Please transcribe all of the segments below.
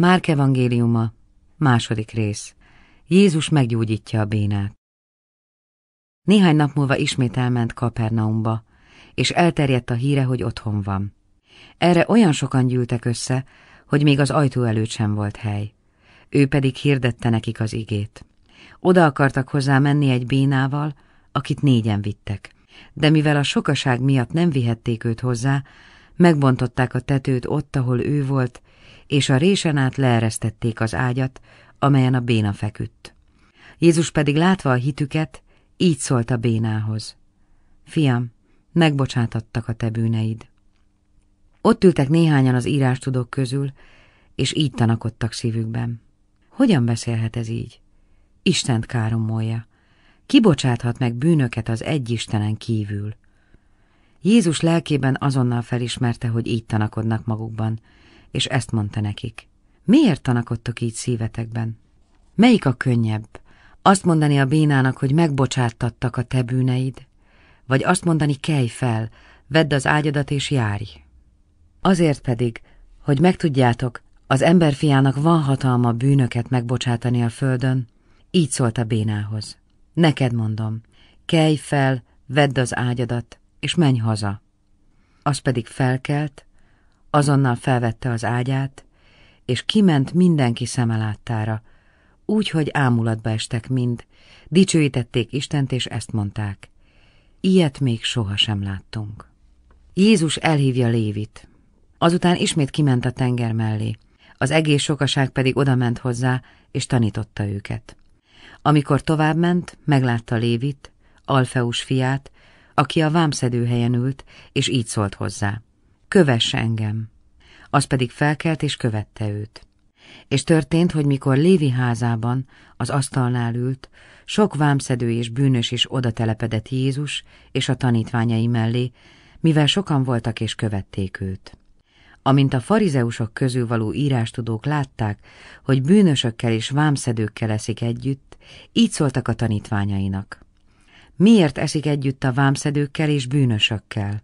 Márk evangéliuma, második rész. Jézus meggyógyítja a bénát. Néhány nap múlva ismét elment Kapernaumba, és elterjedt a híre, hogy otthon van. Erre olyan sokan gyűltek össze, hogy még az ajtó előtt sem volt hely. Ő pedig hirdette nekik az igét. Oda akartak hozzá menni egy bénával, akit négyen vittek. De mivel a sokaság miatt nem vihették őt hozzá, megbontották a tetőt ott, ahol ő volt, és a résen át leeresztették az ágyat, amelyen a béna feküdt. Jézus pedig látva a hitüket, így szólt a bénához. Fiam, megbocsátattak a te bűneid. Ott ültek néhányan az írástudók közül, és így tanakodtak szívükben. Hogyan beszélhet ez így? Istent káromolja. Kibocsáthat meg bűnöket az egy Istenen kívül. Jézus lelkében azonnal felismerte, hogy így tanakodnak magukban, és ezt mondta nekik. Miért tanakodtok így szívetekben? Melyik a könnyebb? Azt mondani a bénának, hogy megbocsáttattak a te bűneid? Vagy azt mondani, kelj fel, vedd az ágyadat és járj? Azért pedig, hogy megtudjátok, az emberfiának van hatalma bűnöket megbocsátani a földön, így szólt a bénához. Neked mondom, kelj fel, vedd az ágyadat, és menj haza. Az pedig felkelt, Azonnal felvette az ágyát, és kiment mindenki szemeláttára, úgy, hogy ámulatba estek mind, dicsőítették Istent, és ezt mondták. Ilyet még sohasem láttunk. Jézus elhívja Lévit. Azután ismét kiment a tenger mellé, az egész sokaság pedig odament hozzá, és tanította őket. Amikor továbbment, meglátta Lévit, Alfeus fiát, aki a vámszedő helyen ült, és így szólt hozzá kövess engem. Az pedig felkelt és követte őt. És történt, hogy mikor Lévi házában, az asztalnál ült, sok vámszedő és bűnös is oda telepedett Jézus és a tanítványai mellé, mivel sokan voltak és követték őt. Amint a farizeusok közül való írástudók látták, hogy bűnösökkel és vámszedőkkel eszik együtt, így szóltak a tanítványainak. Miért eszik együtt a vámszedőkkel és bűnösökkel?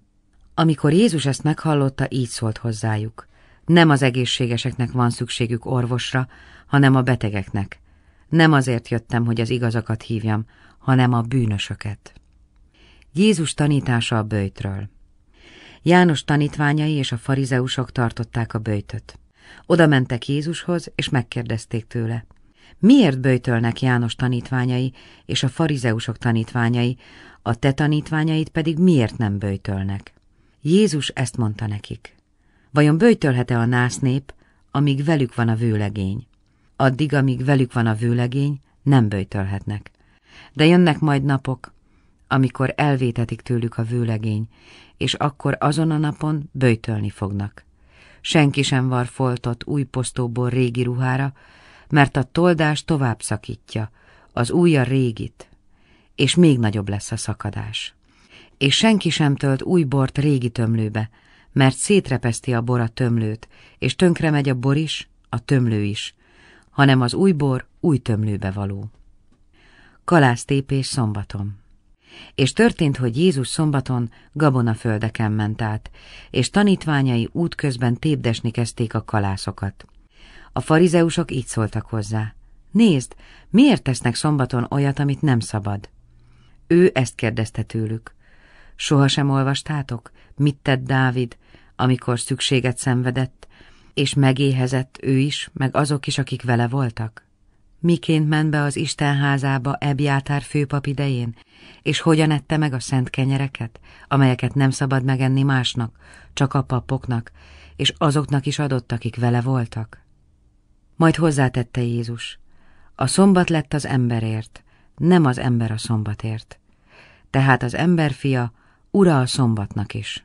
Amikor Jézus ezt meghallotta, így szólt hozzájuk. Nem az egészségeseknek van szükségük orvosra, hanem a betegeknek. Nem azért jöttem, hogy az igazakat hívjam, hanem a bűnösöket. Jézus tanítása a böjtről János tanítványai és a farizeusok tartották a böjtöt. Oda mentek Jézushoz, és megkérdezték tőle. Miért böjtölnek János tanítványai és a farizeusok tanítványai, a te tanítványait pedig miért nem böjtölnek? Jézus ezt mondta nekik. Vajon böjtölhet-e a násznép, amíg velük van a vőlegény? Addig, amíg velük van a vőlegény, nem böjtölhetnek. De jönnek majd napok, amikor elvétetik tőlük a vőlegény, és akkor azon a napon böjtölni fognak. Senki sem var foltott új posztóból régi ruhára, mert a toldás tovább szakítja, az új a régit, és még nagyobb lesz a szakadás és senki sem tölt új bort régi tömlőbe, mert szétrepeszti a bor a tömlőt, és tönkre megy a bor is, a tömlő is, hanem az új bor új tömlőbe való. Kalásztépés szombaton és történt, hogy Jézus szombaton gabonaföldeken ment át, és tanítványai útközben tépdesni kezdték a kalászokat. A farizeusok így szóltak hozzá. Nézd, miért tesznek szombaton olyat, amit nem szabad? Ő ezt kérdezte tőlük. Sohasem olvastátok, mit tett Dávid, amikor szükséget szenvedett, és megéhezett ő is, meg azok is, akik vele voltak? Miként ment be az Isten házába Ebjátár főpap idején, és hogyan ette meg a szent kenyereket, amelyeket nem szabad megenni másnak, csak a papoknak, és azoknak is adott, akik vele voltak? Majd hozzátette Jézus, a szombat lett az emberért, nem az ember a szombatért. Tehát az emberfia ura a szombatnak is.